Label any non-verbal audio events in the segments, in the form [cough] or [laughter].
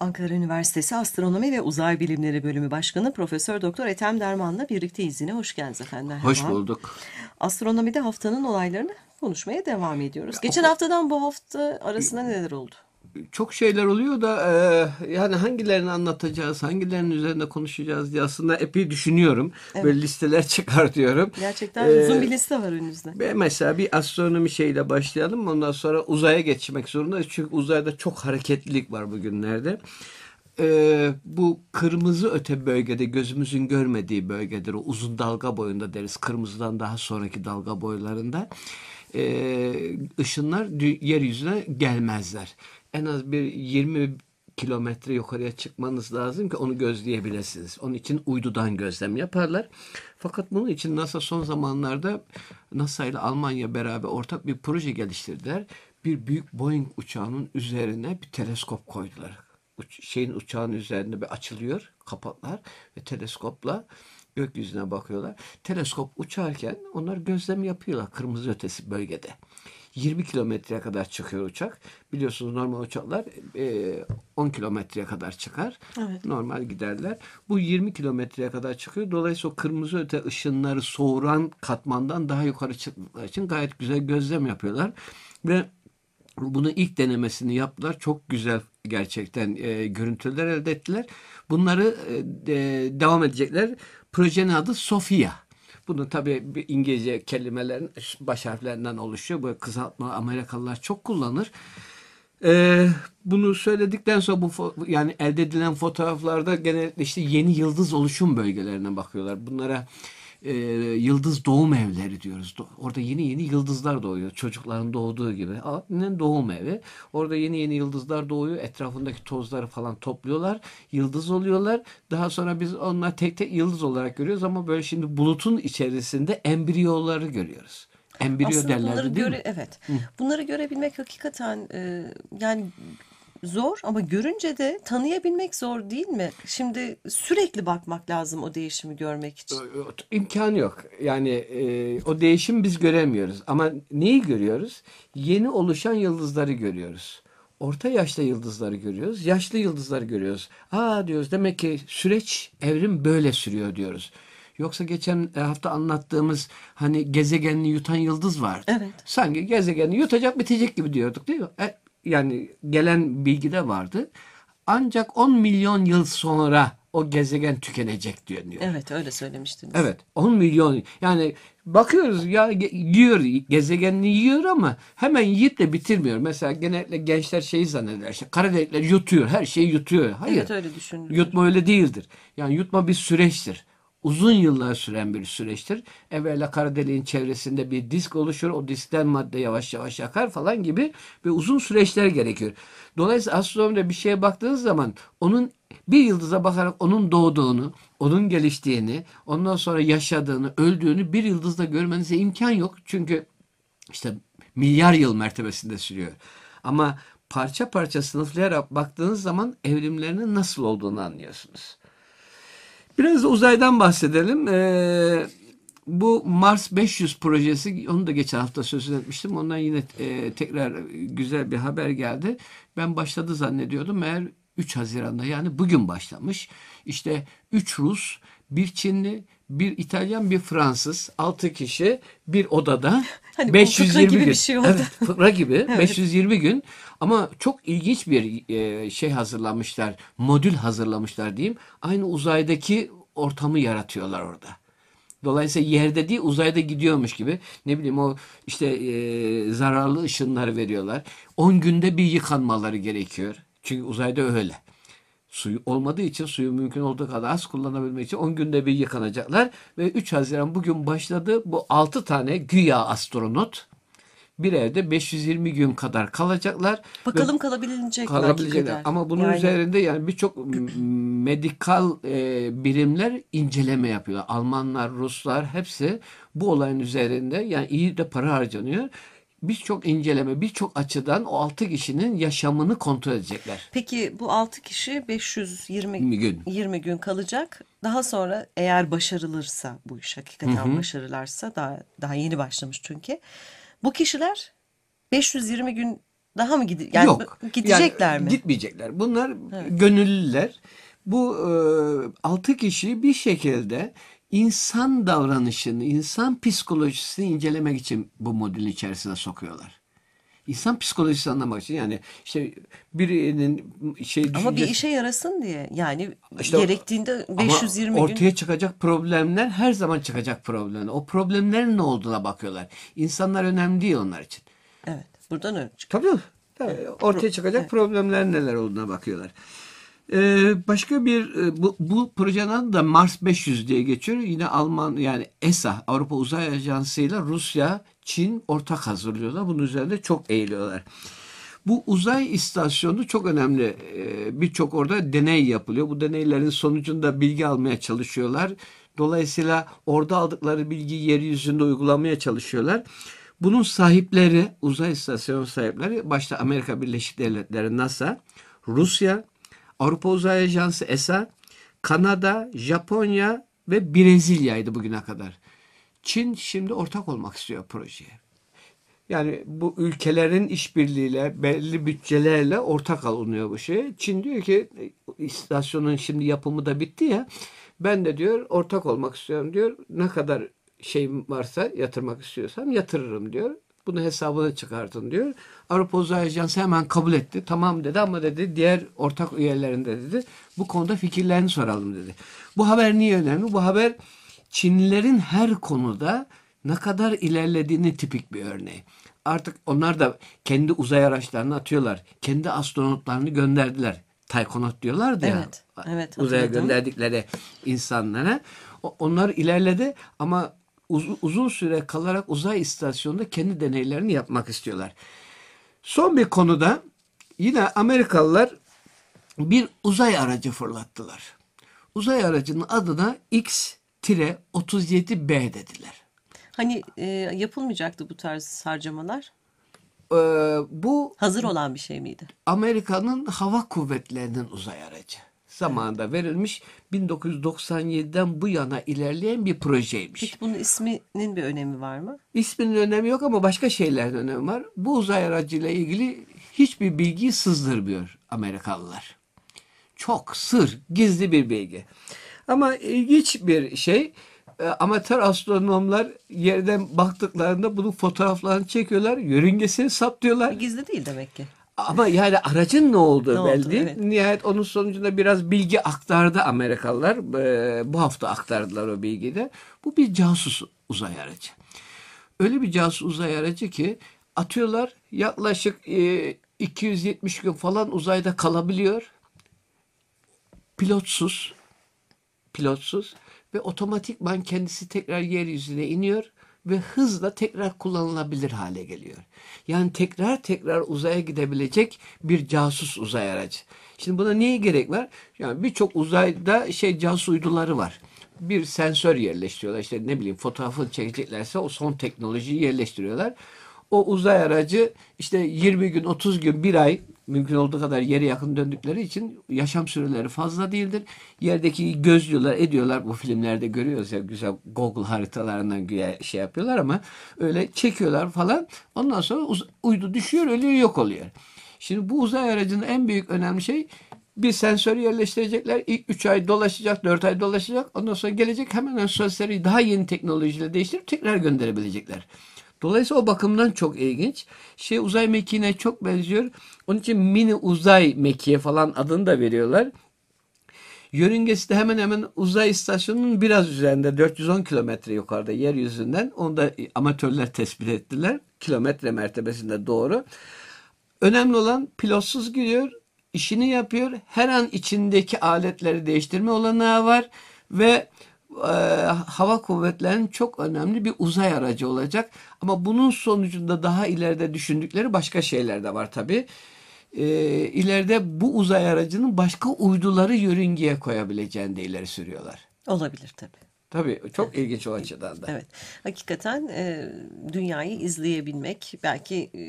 Ankara Üniversitesi Astronomi ve Uzay Bilimleri Bölümü Başkanı Profesör Doktor Ethem Derman'la birlikte izine Hoş geldiniz efendim. Merhaba. Hoş bulduk. Astronomide haftanın olaylarını konuşmaya devam ediyoruz. Geçen haftadan bu hafta arasında neler oldu? çok şeyler oluyor da e, yani hangilerini anlatacağız, hangilerinin üzerinde konuşacağız diye aslında epey düşünüyorum. Evet. Böyle listeler [laughs] çıkartıyorum. Gerçekten ee, uzun bir liste var önünüzde. Mesela bir astronomi şeyle başlayalım. Ondan sonra uzaya geçmek zorundayız. Çünkü uzayda çok hareketlilik var bugünlerde ee, bu kırmızı öte bölgede gözümüzün görmediği bölgedir. O uzun dalga boyunda deriz. Kırmızıdan daha sonraki dalga boylarında e, ee, ışınlar yeryüzüne gelmezler en az bir 20 kilometre yukarıya çıkmanız lazım ki onu gözleyebilirsiniz. Onun için uydudan gözlem yaparlar. Fakat bunun için NASA son zamanlarda NASA ile Almanya beraber ortak bir proje geliştirdiler. Bir büyük Boeing uçağının üzerine bir teleskop koydular. Uç, şeyin uçağın üzerinde bir açılıyor kapatlar ve teleskopla gökyüzüne bakıyorlar. Teleskop uçarken onlar gözlem yapıyorlar kırmızı ötesi bölgede. 20 kilometreye kadar çıkıyor uçak. Biliyorsunuz normal uçaklar e, 10 kilometreye kadar çıkar. Evet. Normal giderler. Bu 20 kilometreye kadar çıkıyor. Dolayısıyla o kırmızı öte ışınları soğuran katmandan daha yukarı çıktıkları için gayet güzel gözlem yapıyorlar. Ve bunu ilk denemesini yaptılar. Çok güzel gerçekten e, görüntüler elde ettiler. Bunları e, devam edecekler. Projenin adı Sofia. Bunu tabii İngilizce kelimelerin baş harflerinden oluşuyor. Bu kısaltma Amerikalılar çok kullanır. Ee, bunu söyledikten sonra bu yani elde edilen fotoğraflarda genellikle işte yeni yıldız oluşum bölgelerine bakıyorlar. Bunlara e, yıldız doğum evleri diyoruz. Orada yeni yeni yıldızlar doğuyor. Çocukların doğduğu gibi. Annenin doğum evi. Orada yeni yeni yıldızlar doğuyor. Etrafındaki tozları falan topluyorlar. Yıldız oluyorlar. Daha sonra biz onlar tek tek yıldız olarak görüyoruz ama böyle şimdi bulutun içerisinde embriyoları görüyoruz. Embriyo Aslında derlerdi değil mi? Evet. Hı. Bunları görebilmek hakikaten e, yani zor ama görünce de tanıyabilmek zor değil mi? Şimdi sürekli bakmak lazım o değişimi görmek için. İmkan yok. Yani e, o değişimi biz göremiyoruz. Ama neyi görüyoruz? Yeni oluşan yıldızları görüyoruz. Orta yaşta yıldızları görüyoruz. Yaşlı yıldızları görüyoruz. Aa diyoruz demek ki süreç evrim böyle sürüyor diyoruz. Yoksa geçen e, hafta anlattığımız hani gezegenini yutan yıldız vardı. Evet. Sanki gezegeni yutacak bitecek gibi diyorduk değil mi? E, yani gelen bilgi de vardı. Ancak 10 milyon yıl sonra o gezegen tükenecek diyor. diyor. Evet öyle söylemiştiniz. Evet 10 milyon yani bakıyoruz ya yiyor gezegenini yiyor ama hemen yiyip de bitirmiyor. Mesela genellikle gençler şeyi zanneder işte kara delikler yutuyor her şeyi yutuyor. Hayır. Evet öyle düşünülür. Yutma öyle değildir. Yani yutma bir süreçtir uzun yıllar süren bir süreçtir. Evvela kara deliğin çevresinde bir disk oluşur. O diskten madde yavaş yavaş yakar falan gibi ve uzun süreçler gerekiyor. Dolayısıyla astronomide bir şeye baktığınız zaman onun bir yıldıza bakarak onun doğduğunu, onun geliştiğini, ondan sonra yaşadığını, öldüğünü bir yıldızda görmenize imkan yok. Çünkü işte milyar yıl mertebesinde sürüyor. Ama parça parça sınıflayarak baktığınız zaman evrimlerinin nasıl olduğunu anlıyorsunuz. Biraz da uzaydan bahsedelim. Ee, bu Mars 500 projesi onu da geçen hafta sözünü etmiştim. Ondan yine e, tekrar güzel bir haber geldi. Ben başladı zannediyordum. Meğer 3 Haziran'da yani bugün başlamış. İşte 3 Rus, bir Çinli, bir İtalyan, bir Fransız. 6 kişi bir odada. [laughs] Hani 520 gibi gün. bir şey oldu. Evet, fıkra gibi. [laughs] evet. 520 gün ama çok ilginç bir e, şey hazırlamışlar, modül hazırlamışlar diyeyim. Aynı uzaydaki ortamı yaratıyorlar orada. Dolayısıyla yerde değil uzayda gidiyormuş gibi ne bileyim o işte e, zararlı ışınlar veriyorlar. 10 günde bir yıkanmaları gerekiyor. Çünkü uzayda öyle. Suyu olmadığı için suyu mümkün olduğu kadar az kullanabilmek için 10 günde bir yıkanacaklar. Ve 3 Haziran bugün başladı. Bu 6 tane güya astronot bir evde 520 gün kadar kalacaklar. Bakalım ve kalabilecekler. Ama bunun yani. üzerinde yani birçok medikal e, birimler inceleme yapıyor. Almanlar, Ruslar hepsi bu olayın üzerinde yani iyi de para harcanıyor birçok inceleme, birçok açıdan o 6 kişinin yaşamını kontrol edecekler. Peki bu 6 kişi 520 gün 20 gün kalacak. Daha sonra eğer başarılırsa bu iş hakikaten Hı -hı. başarılarsa daha daha yeni başlamış çünkü. Bu kişiler 520 gün daha mı gide yani Yok, gidecekler yani, mi? Gitmeyecekler. Bunlar evet. gönüllüler. Bu e, 6 kişi bir şekilde insan davranışını, insan psikolojisini incelemek için bu modülün içerisine sokuyorlar. İnsan psikolojisi anlamak için yani işte birinin şey düşüncesi... Ama bir işe yarasın diye yani işte gerektiğinde 520 ama ortaya gün... ortaya çıkacak problemler her zaman çıkacak problemler. O problemlerin ne olduğuna bakıyorlar. İnsanlar önemli değil onlar için. Evet. Buradan öyle çıkıyor. Tabii. tabii. Ortaya çıkacak evet. problemler neler olduğuna bakıyorlar. Ee, başka bir e, bu, bu projenin adı da Mars 500 diye geçiyor. Yine Alman yani ESA Avrupa Uzay Ajansı ile Rusya, Çin ortak hazırlıyorlar. Bunun üzerinde çok eğiliyorlar. Bu uzay istasyonu çok önemli. Ee, Birçok orada deney yapılıyor. Bu deneylerin sonucunda bilgi almaya çalışıyorlar. Dolayısıyla orada aldıkları bilgiyi yeryüzünde uygulamaya çalışıyorlar. Bunun sahipleri, uzay istasyonu sahipleri başta Amerika Birleşik Devletleri NASA, Rusya, Avrupa Uzay Ajansı ESA, Kanada, Japonya ve Brezilya'ydı bugüne kadar. Çin şimdi ortak olmak istiyor projeye. Yani bu ülkelerin işbirliğiyle belli bütçelerle ortak alınıyor bu şey. Çin diyor ki istasyonun şimdi yapımı da bitti ya. Ben de diyor ortak olmak istiyorum diyor. Ne kadar şey varsa yatırmak istiyorsam yatırırım diyor. Bunu hesabına çıkartın diyor. Avrupa Uzay Ajansı hemen kabul etti. Tamam dedi ama dedi diğer ortak üyelerinde dedi. Bu konuda fikirlerini soralım dedi. Bu haber niye önemli? Bu haber Çinlilerin her konuda ne kadar ilerlediğini tipik bir örneği. Artık onlar da kendi uzay araçlarını atıyorlar. Kendi astronotlarını gönderdiler. Taykonot diyorlar da. Evet. evet uzaya gönderdikleri insanlara. Onlar ilerledi ama uz, uzun süre kalarak uzay istasyonunda kendi deneylerini yapmak istiyorlar. Son bir konuda yine Amerikalılar bir uzay aracı fırlattılar. Uzay aracının adına X-37B dediler. Hani e, yapılmayacaktı bu tarz harcamalar? Ee, bu hazır olan bir şey miydi? Amerika'nın hava kuvvetlerinin uzay aracı zamanda verilmiş 1997'den bu yana ilerleyen bir projeymiş. Peki bunun isminin bir önemi var mı? İsminin önemi yok ama başka şeylerin önemi var. Bu uzay aracıyla ilgili hiçbir bilgiyi sızdırmıyor Amerikalılar. Çok sır, gizli bir bilgi. Ama ilginç bir şey e, amatör astronomlar yerden baktıklarında bunun fotoğraflarını çekiyorlar, yörüngesini saptıyorlar. E, gizli değil demek ki. Ama yani aracın ne olduğu ne belli oldu, Evet. Nihayet onun sonucunda biraz bilgi aktardı Amerikalılar. Ee, bu hafta aktardılar o bilgide. Bu bir casus uzay aracı. Öyle bir casus uzay aracı ki atıyorlar yaklaşık e, 270 gün falan uzayda kalabiliyor. Pilotsuz. Pilotsuz ve otomatikman kendisi tekrar yeryüzüne iniyor ve hızla tekrar kullanılabilir hale geliyor. Yani tekrar tekrar uzaya gidebilecek bir casus uzay aracı. Şimdi buna niye gerek var? Yani birçok uzayda şey casus uyduları var bir sensör yerleştiriyorlar. İşte ne bileyim fotoğrafını çekeceklerse o son teknolojiyi yerleştiriyorlar. O uzay aracı işte 20 gün, 30 gün, bir ay mümkün olduğu kadar yere yakın döndükleri için yaşam süreleri fazla değildir. Yerdeki gözlüyorlar, ediyorlar. Bu filmlerde görüyoruz ya güzel Google haritalarından güya şey yapıyorlar ama öyle çekiyorlar falan. Ondan sonra uydu düşüyor, ölüyor, yok oluyor. Şimdi bu uzay aracının en büyük önemli şey bir sensörü yerleştirecekler. İlk 3 ay dolaşacak, 4 ay dolaşacak. Ondan sonra gelecek hemen sensörü daha yeni teknolojiyle değiştirip tekrar gönderebilecekler. Dolayısıyla o bakımdan çok ilginç. Şey uzay mekiğine çok benziyor. Onun için mini uzay mekiğe falan adını da veriyorlar. Yörüngesi de hemen hemen uzay istasyonunun biraz üzerinde 410 kilometre yukarıda yeryüzünden. Onu da amatörler tespit ettiler. Kilometre mertebesinde doğru. Önemli olan pilotsuz gidiyor, işini yapıyor. Her an içindeki aletleri değiştirme olanağı var ve e, hava kuvvetlerinin çok önemli bir uzay aracı olacak. Ama bunun sonucunda daha ileride düşündükleri başka şeyler de var tabi. E, ileride bu uzay aracının başka uyduları yörüngeye koyabileceğini de ileri sürüyorlar. Olabilir tabi. Tabii çok ilginç o açıdan da. Evet. Hakikaten e, dünyayı izleyebilmek, belki e,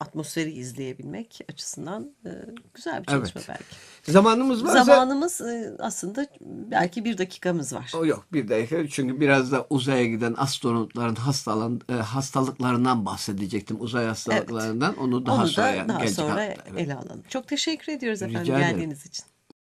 atmosferi izleyebilmek açısından e, güzel bir çalışma evet. belki. Zamanımız varsa... Zamanımız e, aslında belki bir dakikamız var. O yok bir dakika çünkü biraz da uzaya giden astronotların hastalan, e, hastalıklarından bahsedecektim. Uzay hastalıklarından evet. onu daha onu sonra, da daha sonra ele alalım. Çok teşekkür ediyoruz efendim Rica geldiğiniz ederim. için.